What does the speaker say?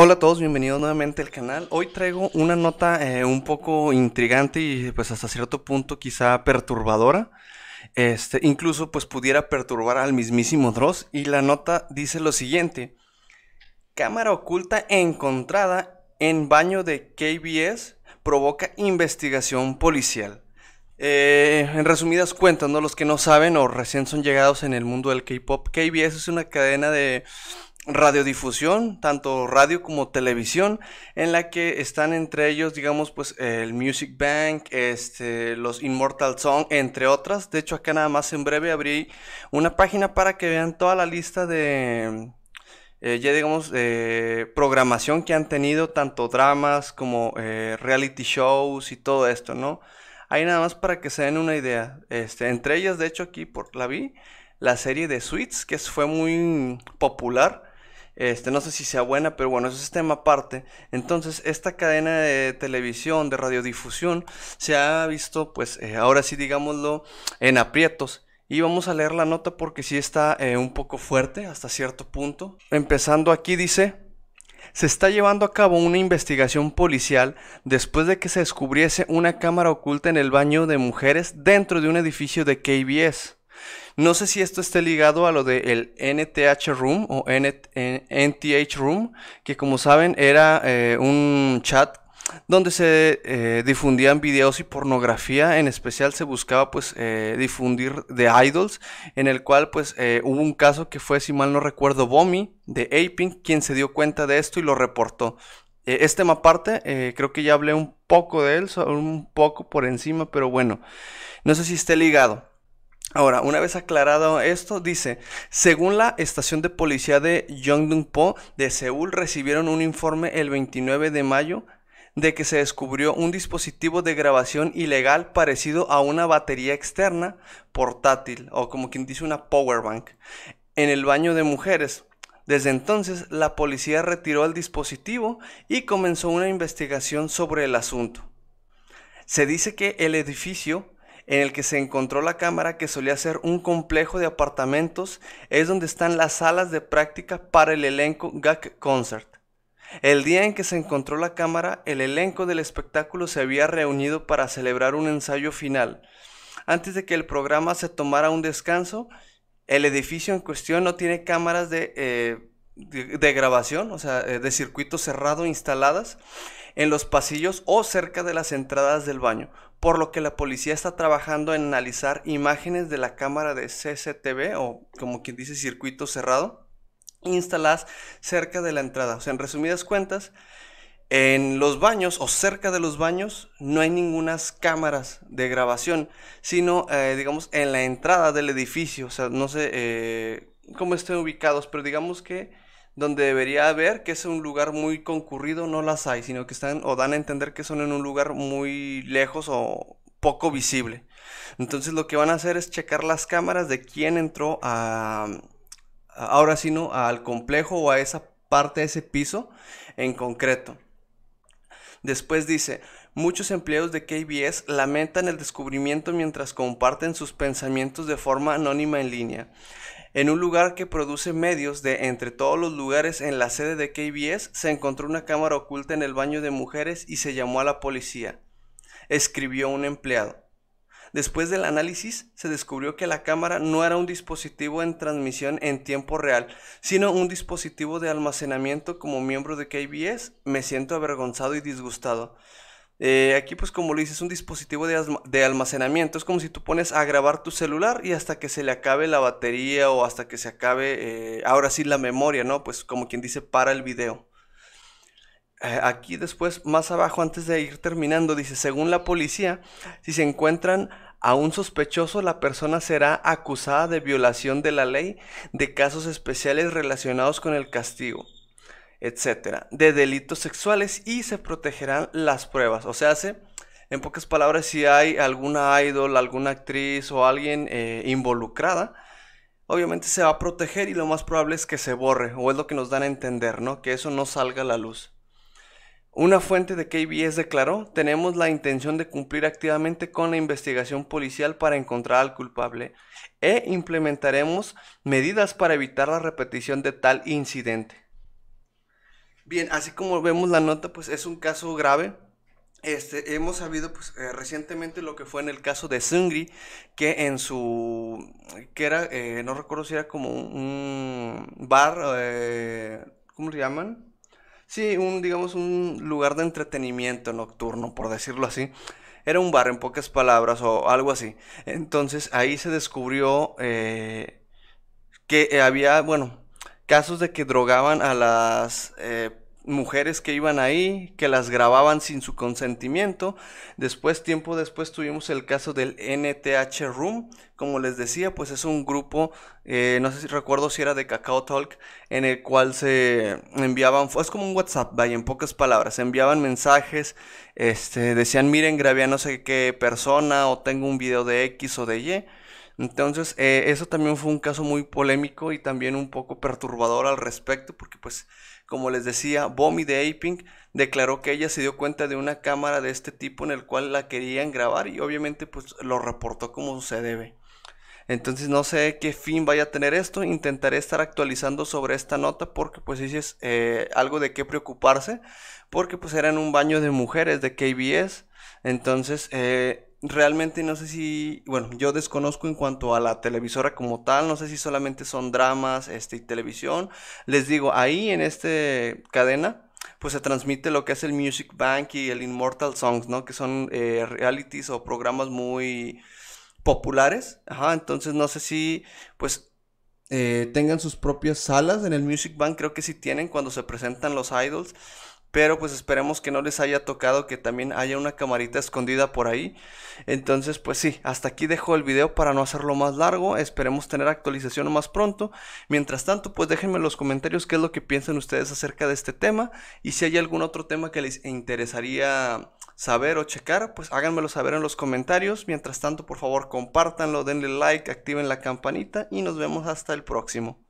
Hola a todos, bienvenidos nuevamente al canal. Hoy traigo una nota eh, un poco intrigante y pues hasta cierto punto quizá perturbadora. Este, incluso pues pudiera perturbar al mismísimo Dross y la nota dice lo siguiente. Cámara oculta encontrada en baño de KBS provoca investigación policial. Eh, en resumidas cuentas, ¿no? los que no saben o recién son llegados en el mundo del K-Pop, KBS es una cadena de radiodifusión, tanto radio como televisión, en la que están entre ellos, digamos, pues el Music Bank, este, los Immortal Song, entre otras. De hecho, acá nada más en breve abrí una página para que vean toda la lista de, eh, ya digamos, eh, programación que han tenido, tanto dramas como eh, reality shows y todo esto, ¿no? Ahí nada más para que se den una idea. Este, entre ellas, de hecho, aquí por, la vi, la serie de Suits, que fue muy popular este, no sé si sea buena, pero bueno, eso es tema aparte. Entonces, esta cadena de televisión, de radiodifusión, se ha visto, pues, eh, ahora sí digámoslo, en aprietos. Y vamos a leer la nota porque sí está eh, un poco fuerte hasta cierto punto. Empezando aquí dice se está llevando a cabo una investigación policial después de que se descubriese una cámara oculta en el baño de mujeres dentro de un edificio de KBS. No sé si esto esté ligado a lo del el NTH Room o NTH Room, que como saben era eh, un chat donde se eh, difundían videos y pornografía, en especial se buscaba pues eh, difundir de idols, en el cual pues hubo un caso que fue, si mal no recuerdo, Bomi de Aping, quien se dio cuenta de esto y lo reportó. este tema aparte, creo que ya hablé un poco de él, un poco por encima, pero bueno, no sé si esté ligado. Ahora, una vez aclarado esto, dice, según la estación de policía de Po de Seúl, recibieron un informe el 29 de mayo de que se descubrió un dispositivo de grabación ilegal parecido a una batería externa portátil o como quien dice una power bank en el baño de mujeres. Desde entonces la policía retiró el dispositivo y comenzó una investigación sobre el asunto. Se dice que el edificio en el que se encontró la cámara que solía ser un complejo de apartamentos, es donde están las salas de práctica para el elenco GAC Concert. El día en que se encontró la cámara, el elenco del espectáculo se había reunido para celebrar un ensayo final. Antes de que el programa se tomara un descanso, el edificio en cuestión no tiene cámaras de, eh, de grabación, o sea, eh, de circuito cerrado instaladas en los pasillos o cerca de las entradas del baño, por lo que la policía está trabajando en analizar imágenes de la cámara de CCTV o como quien dice circuito cerrado instaladas cerca de la entrada. O sea, en resumidas cuentas, en los baños o cerca de los baños no hay ninguna cámaras de grabación, sino eh, digamos en la entrada del edificio. O sea, no sé eh, cómo estén ubicados, pero digamos que donde debería haber, que es un lugar muy concurrido, no las hay, sino que están o dan a entender que son en un lugar muy lejos o poco visible. Entonces lo que van a hacer es checar las cámaras de quién entró a, ahora sino no, al complejo o a esa parte, de ese piso en concreto. Después dice, muchos empleados de KBS lamentan el descubrimiento mientras comparten sus pensamientos de forma anónima en línea. En un lugar que produce medios de entre todos los lugares en la sede de KBS se encontró una cámara oculta en el baño de mujeres y se llamó a la policía. Escribió un empleado. Después del análisis se descubrió que la cámara no era un dispositivo en transmisión en tiempo real, sino un dispositivo de almacenamiento como miembro de KBS. Me siento avergonzado y disgustado. Eh, aquí pues como lo dices, es un dispositivo de, almacenamiento. Es como si tú pones a grabar tu celular y hasta que se le acabe la batería o hasta que se acabe, eh, ahora sí, la memoria, ¿no? Pues como quien dice, para el video. Eh, aquí después, más abajo, antes de ir terminando, dice, según la policía, si se encuentran a un sospechoso, la persona será acusada de violación de la ley de casos especiales relacionados con el castigo etcétera, de delitos sexuales y se protegerán las pruebas. O sea, en pocas palabras, si hay alguna idol, alguna actriz o alguien eh, involucrada, obviamente se va a proteger y lo más probable es que se borre, o es lo que nos dan a entender, ¿no? Que eso no salga a la luz. Una fuente de KBS declaró, tenemos la intención de cumplir activamente con la investigación policial para encontrar al culpable e implementaremos medidas para evitar la repetición de tal incidente. Bien, así como vemos la nota, pues es un caso grave. Este, hemos sabido pues, eh, recientemente lo que fue en el caso de Sungri, que en su, que era, eh, no recuerdo si era como un, bar, eh, ¿cómo le llaman? Sí, un, digamos, un lugar de entretenimiento nocturno, por decirlo así. Era un bar, en pocas palabras, o algo así. Entonces ahí se descubrió eh, que había, bueno, casos de que drogaban a las mujeres que iban ahí, que las grababan sin su consentimiento. Después, tiempo después, tuvimos el caso del NTH Room. Como les decía, pues es un grupo, eh, no sé si recuerdo si era de Cacao Talk, en el cual se enviaban, es como un WhatsApp, vaya, en pocas palabras, se enviaban mensajes, este, decían, miren, grabé a no sé qué persona, o tengo un video de X o de Y. Entonces, eh, eso también fue un caso muy polémico y también un poco perturbador al respecto, porque pues, como les decía, Bomi de Aping declaró que ella se dio cuenta de una cámara de este tipo en el cual la querían grabar y obviamente pues lo reportó como se debe. Entonces no sé qué fin vaya a tener esto, intentaré estar actualizando sobre esta nota porque pues si es eh, algo de qué preocuparse, porque pues era en un baño de mujeres de KBS, entonces eh, realmente no sé si, bueno, yo desconozco en cuanto a la televisora como tal, no sé si solamente son dramas este, y televisión. Les digo, ahí en esta cadena pues se transmite lo que es el Music Bank y el Immortal Songs, ¿no? Que son eh, realities o programas muy populares. Ajá, entonces no sé si, pues, eh, tengan sus propias salas en el Music Bank, creo que sí tienen cuando se presentan los idols pero pues esperemos que no les haya tocado que también haya una camarita escondida por ahí. Entonces pues sí, hasta aquí dejo el video para no hacerlo más largo, esperemos tener actualización más pronto. Mientras tanto pues déjenme en los comentarios qué es lo que piensan ustedes acerca de este tema y si hay algún otro tema que les interesaría saber o checar, pues háganmelo saber en los comentarios. Mientras tanto por favor compártanlo, denle like, activen la campanita y nos vemos hasta el próximo.